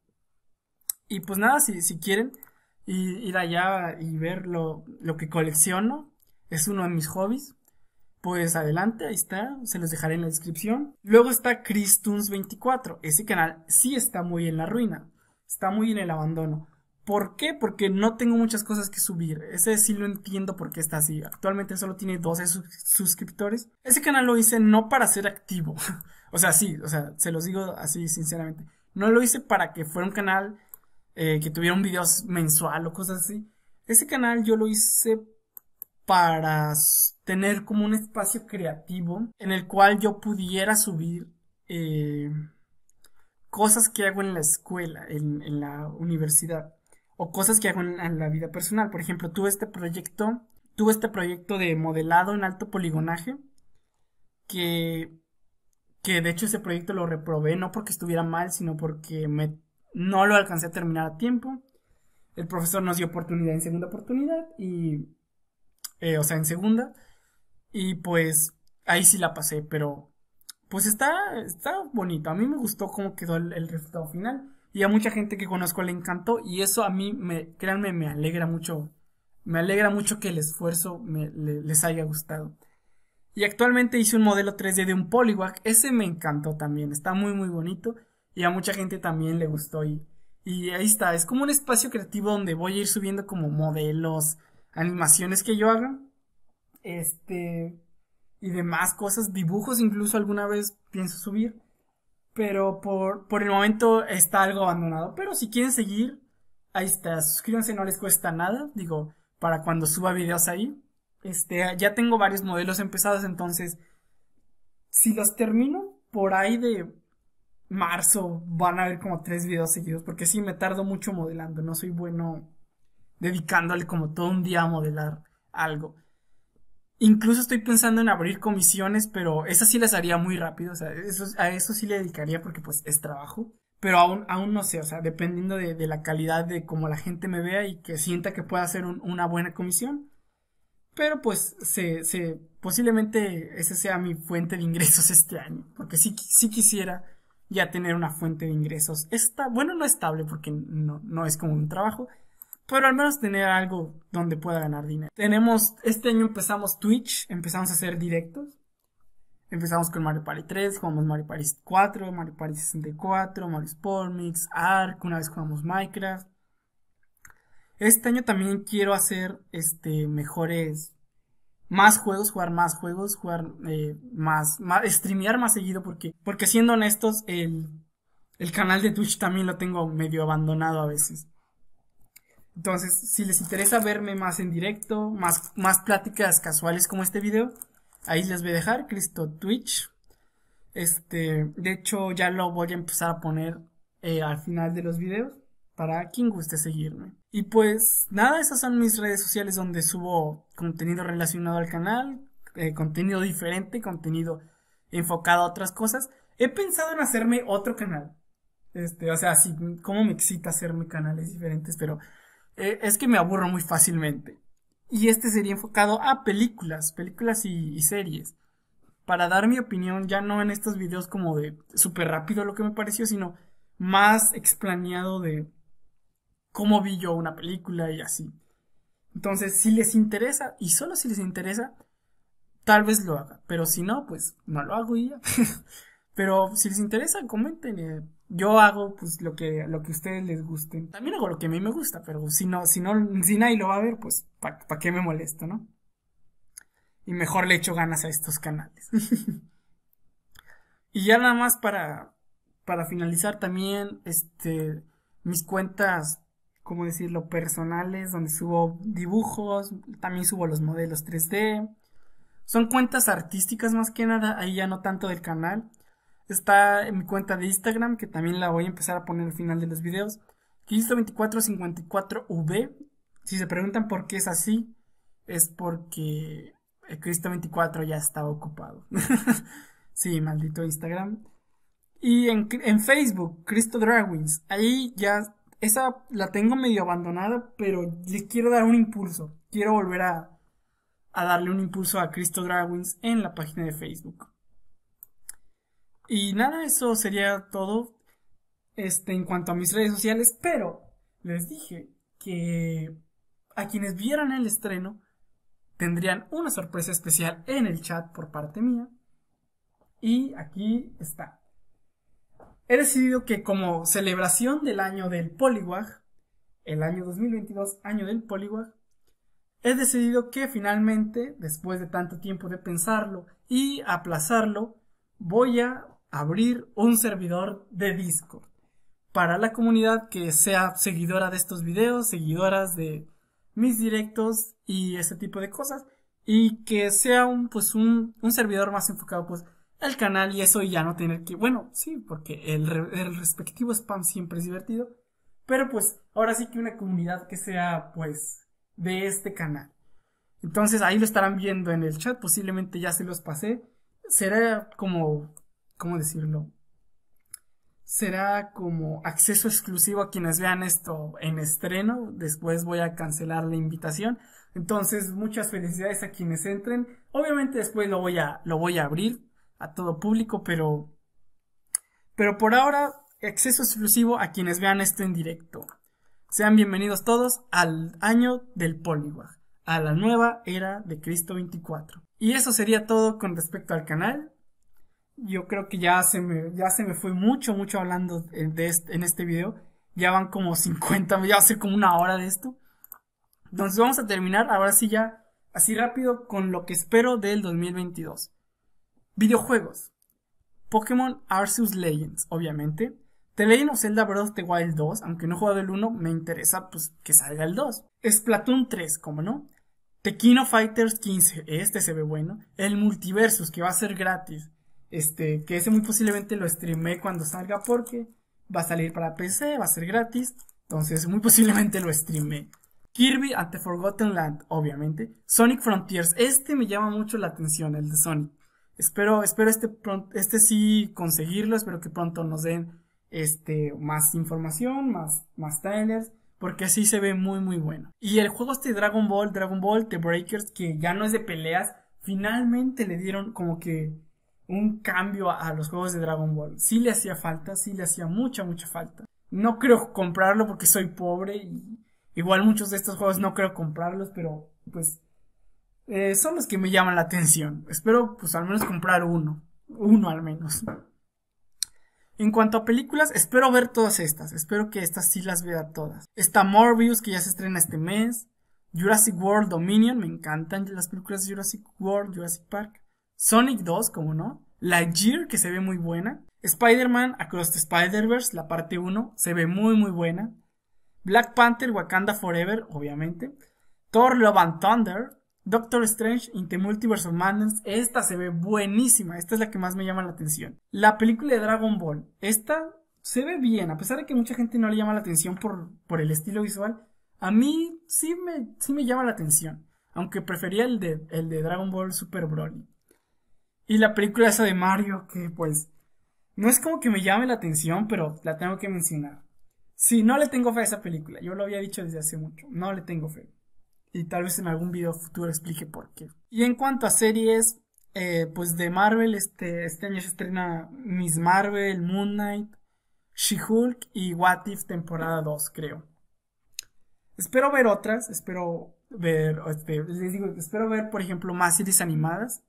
Y pues nada, si, si quieren ir allá y ver lo, que colecciono, es uno de mis hobbies. Pues adelante, ahí está, se los dejaré en la descripción. Luego está Cristuns 24, ese canal sí está muy en la ruina, está muy en el abandono. ¿Por qué? Porque no tengo muchas cosas que subir. Ese sí lo entiendo por qué está así. Actualmente solo tiene 12 suscriptores. Ese canal lo hice no para ser activo. o sea, sí, o sea, se los digo así sinceramente. No lo hice para que fuera un canal eh, que tuviera un video mensual o cosas así. Ese canal yo lo hice para tener como un espacio creativo en el cual yo pudiera subir eh, cosas que hago en la escuela, en la universidad o cosas que hago en, la vida personal. Por ejemplo, tuve este proyecto, tuve este proyecto de modelado en alto poligonaje que que de hecho ese proyecto lo reprobé no porque estuviera mal, sino porque me, no lo alcancé a terminar a tiempo. El profesor nos dio oportunidad en segunda oportunidad y eh, o sea, en segunda y pues ahí sí la pasé, pero pues está, está bonito. A mí me gustó cómo quedó el, resultado final y a mucha gente que conozco le encantó y eso a mí, me, créanme, me alegra mucho, me alegra mucho que el esfuerzo me, les haya gustado. Y actualmente hice un modelo 3D de un Poliwag, ese me encantó también, está muy muy bonito y a mucha gente también le gustó y, y ahí está, es como un espacio creativo donde voy a ir subiendo como modelos, animaciones que yo haga, este, y demás cosas, dibujos incluso alguna vez pienso subir. Pero por, el momento está algo abandonado. Pero si quieren seguir, ahí está. Suscríbanse, no les cuesta nada. Digo, para cuando suba videos ahí. Este, ya tengo varios modelos empezados, entonces, si los termino por ahí de marzo, van a haber como tres videos seguidos, porque sí me tardo mucho modelando, no soy bueno dedicándole como todo un día a modelar algo. Incluso estoy pensando en abrir comisiones, pero esas sí las haría muy rápido, o sea, a eso sí le dedicaría porque pues es trabajo. Pero aún, aún no sé, o sea, dependiendo de, la calidad de cómo la gente me vea y que sienta que pueda hacer una buena comisión. Pero pues se, posiblemente esa sea mi fuente de ingresos este año, porque sí, sí quisiera ya tener una fuente de ingresos, esta, bueno, no estable porque no, no es como un trabajo, pero al menos tener algo donde pueda ganar dinero. Tenemos, este año empezamos Twitch, empezamos a hacer directos. Empezamos con Mario Party 3, jugamos Mario Party 4, Mario Party 64, Mario Sport Mix, Ark, una vez jugamos Minecraft. Este año también quiero hacer este mejores más juegos, jugar más juegos, jugar eh, más, más, streamear más seguido porque, porque siendo honestos, el, el canal de Twitch también lo tengo medio abandonado a veces. Entonces, si les interesa verme más en directo, más, más pláticas casuales como este video, ahí les voy a dejar, Cristo Twitch. Este, de hecho, ya lo voy a empezar a poner eh, al final de los videos para quien guste seguirme. Y pues nada, esas son mis redes sociales donde subo contenido relacionado al canal, eh, contenido diferente, contenido enfocado a otras cosas. He pensado en hacerme otro canal. Este, o sea, sí, cómo me excita hacerme canales diferentes, pero eh, es que me aburro muy fácilmente. Y este sería enfocado a películas, películas y, series. Para dar mi opinión, ya no en estos videos como de súper rápido lo que me pareció, sino más explaneado de cómo vi yo una película y así. Entonces, si les interesa, y solo si les interesa, tal vez lo haga. Pero si no, pues no lo hago y ya. Pero si les interesa, comenten. Eh, yo hago pues lo que, lo que ustedes les gusten. También hago lo que a mí me gusta, pero si no, si no, si nadie lo va a ver, pues ¿para qué me molesto, no? Y mejor le echo ganas a estos canales. y ya nada más para, para finalizar también, este, mis cuentas, ¿cómo decirlo? Personales, donde subo dibujos, también subo los modelos 3D. Son cuentas artísticas más que nada, ahí ya no tanto del canal Está en mi cuenta de Instagram, que también la voy a empezar a poner al final de los videos. cristo 2454 v Si se preguntan por qué es así, es porque Cristo 24 ya estaba ocupado. sí, maldito Instagram. Y en, Facebook, Cristo Dragwins. Ahí ya, esa la tengo medio abandonada, pero le quiero dar un impulso. Quiero volver a, darle un impulso a Cristo Dragwins en la página de Facebook. Y nada, eso sería todo este, en cuanto a mis redes sociales, pero les dije que a quienes vieran el estreno tendrían una sorpresa especial en el chat por parte mía. Y aquí está. He decidido que como celebración del año del Poliwag, el año 2022, año del Poliwag, he decidido que finalmente, después de tanto tiempo de pensarlo y aplazarlo, voy a abrir un servidor de Discord para la comunidad que sea seguidora de estos videos, seguidoras de mis directos y este tipo de cosas y que sea un pues un, servidor más enfocado pues al canal y eso ya no tener que bueno sí porque el, el respectivo spam siempre es divertido pero pues ahora sí que una comunidad que sea pues de este canal entonces ahí lo estarán viendo en el chat posiblemente ya se los pasé será como ¿cómo decirlo? Será como acceso exclusivo a quienes vean esto en estreno. Después voy a cancelar la invitación. Entonces, muchas felicidades a quienes entren. Obviamente después lo voy a, lo voy a abrir a todo público, pero, pero por ahora, acceso exclusivo a quienes vean esto en directo. Sean bienvenidos todos al año del Poliwag, a la nueva era de Cristo 24. Y eso sería todo con respecto al canal yo creo que ya se me, ya se me fue mucho, mucho hablando de este, en este video. Ya van como 50, ya hace como una hora de esto. Entonces vamos a terminar ahora sí ya, así rápido, con lo que espero del 2022. Videojuegos. Pokémon Arceus Legends, obviamente. The Legend of Zelda Breath of the Wild 2, aunque no he jugado el 1, me interesa pues que salga el 2. Splatoon 3, como no. Tequino Fighters 15, este se ve bueno. El Multiversus, que va a ser gratis. Este, que ese muy posiblemente lo streamé cuando salga porque va a salir para PC, va a ser gratis. Entonces, muy posiblemente lo streamé. Kirby ante Forgotten Land, obviamente. Sonic Frontiers, este me llama mucho la atención, el de Sonic. Espero, espero este, este sí conseguirlo, espero que pronto nos den este, más información, más, más trailers, porque así se ve muy, muy bueno. Y el juego este Dragon Ball, Dragon Ball The Breakers, que ya no es de peleas, finalmente le dieron como que un cambio a, los juegos de Dragon Ball. Sí le hacía falta, sí le hacía mucha, mucha falta. No creo comprarlo porque soy pobre y igual muchos de estos juegos no creo comprarlos, pero pues eh, son los que me llaman la atención. Espero pues al menos comprar uno, uno al menos. En cuanto a películas, espero ver todas estas, espero que estas sí las vea todas. Está Morbius que ya se estrena este mes, Jurassic World Dominion, me encantan las películas de Jurassic World, Jurassic Park. Sonic 2, como no, Gear que se ve muy buena, Spider-Man Across the Spider-Verse, la parte 1, se ve muy muy buena, Black Panther Wakanda Forever, obviamente, Thor Love and Thunder, Doctor Strange in the Multiverse of Madness, esta se ve buenísima, esta es la que más me llama la atención. La película de Dragon Ball, esta se ve bien, a pesar de que mucha gente no le llama la atención por, el estilo visual, a mí sí me, sí me llama la atención, aunque prefería el de, el de Dragon Ball Super Broly. Y la película esa de Mario, que pues no es como que me llame la atención, pero la tengo que mencionar. Sí, no le tengo fe a esa película, yo lo había dicho desde hace mucho, no le tengo fe. Y tal vez en algún video futuro explique por qué. Y en cuanto a series, eh, pues de Marvel, este, este año se estrena Miss Marvel, Moon Knight, She-Hulk y What If temporada 2, creo. Espero ver otras, espero ver, este, les digo, espero ver, por ejemplo, más series animadas.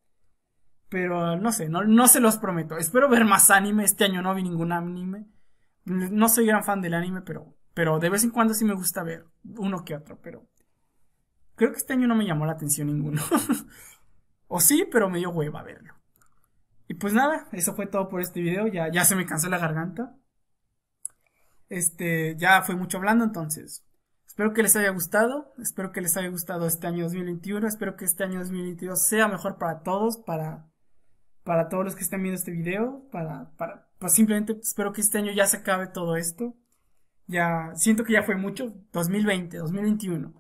Pero no sé, no, no se los prometo. Espero ver más anime. Este año no vi ningún anime. No soy gran fan del anime, pero, pero de vez en cuando sí me gusta ver uno que otro. Pero creo que este año no me llamó la atención ninguno. o sí, pero me dio hueva verlo. Y pues nada, eso fue todo por este video. Ya, ya se me cansó la garganta. Este, ya fue mucho hablando, entonces. Espero que les haya gustado. Espero que les haya gustado este año 2021. Espero que este año 2022 sea mejor para todos, para para todos los que están viendo este video, para, para, pues simplemente espero que este año ya se acabe todo esto. Ya, siento que ya fue mucho, 2020, 2021.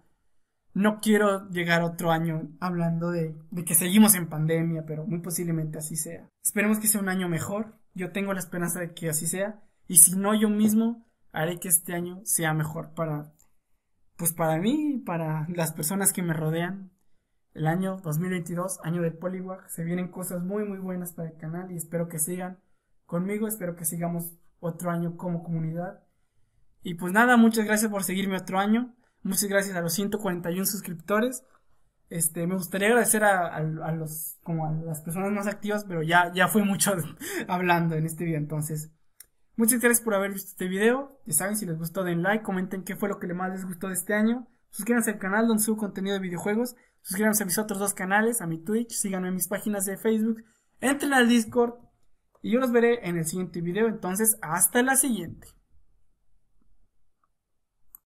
No quiero llegar otro año hablando de, de que seguimos en pandemia, pero muy posiblemente así sea. Esperemos que sea un año mejor, yo tengo la esperanza de que así sea, y si no yo mismo, haré que este año sea mejor para, pues para mí y para las personas que me rodean, el año 2022, año del Poliwag. Se vienen cosas muy, muy buenas para el canal y espero que sigan conmigo. Espero que sigamos otro año como comunidad. Y pues nada, muchas gracias por seguirme otro año. Muchas gracias a los 141 suscriptores. Este, me gustaría agradecer a, los, como a las personas más activas, pero ya, ya fue mucho hablando en este video. Entonces, muchas gracias por haber visto este video. Ya saben, si les gustó den like, comenten qué fue lo que más les gustó de este año. Suscríbanse al canal donde subo contenido de videojuegos Suscríbanse a mis otros dos canales, a mi Twitch, síganme en mis páginas de Facebook, entren al Discord y yo los veré en el siguiente video. Entonces, hasta la siguiente.